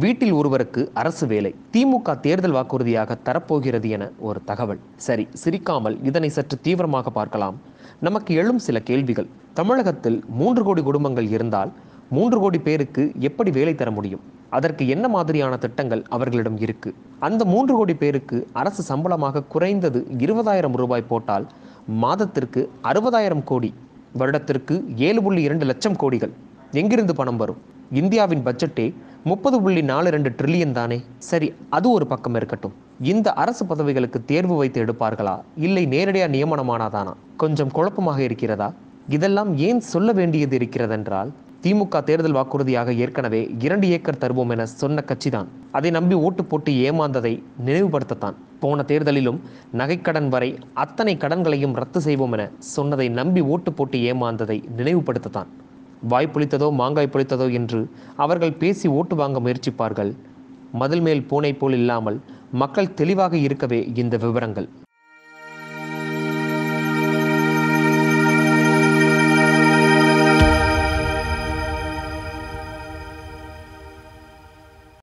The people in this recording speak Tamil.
வீட்டில் ஒருவருக்கு அரசு வேலை திமுக தேர்தல் வாக்குறுதியாக தரப்போகிறது என ஒரு தகவல் சரி சிரிக்காமல் இதனை சற்று தீவிரமாக பார்க்கலாம் நமக்கு எழும் சில கேள்விகள் தமிழகத்தில் மூன்று கோடி குடும்பங்கள் இருந்தால் மூன்று கோடி பேருக்கு எப்படி வேலை தர முடியும் அதற்கு என்ன மாதிரியான திட்டங்கள் அவர்களிடம் இருக்கு அந்த மூன்று கோடி பேருக்கு அரசு சம்பளமாக குறைந்தது இருபதாயிரம் ரூபாய் போட்டால் மாதத்திற்கு அறுபதாயிரம் கோடி வருடத்திற்கு ஏழு புள்ளி இரண்டு லட்சம் கோடிகள் எங்கிருந்து பணம் வரும் இந்தியாவின் பட்ஜெட்டே முப்பது புள்ளி நாலு ரெண்டு ட்ரில்லியன் தானே சரி அது ஒரு பக்கம் இருக்கட்டும் இந்த அரசு பதவிகளுக்கு தேர்வு வைத்து எடுப்பார்களா இல்லை நேரடியாக நியமனமானாதானா கொஞ்சம் குழப்பமாக இருக்கிறதா இதெல்லாம் ஏன் சொல்ல வேண்டியது இருக்கிறதென்றால் திமுக தேர்தல் வாக்குறுதியாக ஏற்கனவே இரண்டு ஏக்கர் தருவோம் என சொன்ன கட்சிதான் அதை நம்பி ஓட்டு போட்டு ஏமாந்ததை நினைவுபடுத்தத்தான் போன தேர்தலிலும் நகைக்கடன் வரை அத்தனை கடன்களையும் ரத்து செய்வோம் என சொன்னதை நம்பி ஓட்டு போட்டு ஏமாந்ததை நினைவுபடுத்தத்தான் வாய் புளித்ததோ மாங்காய் புளித்ததோ என்று அவர்கள் பேசி ஓட்டு வாங்க முயற்சிப்பார்கள் மதில் மேல் பூனை போல் இல்லாமல் மக்கள் தெளிவாக இருக்கவே இந்த விவரங்கள்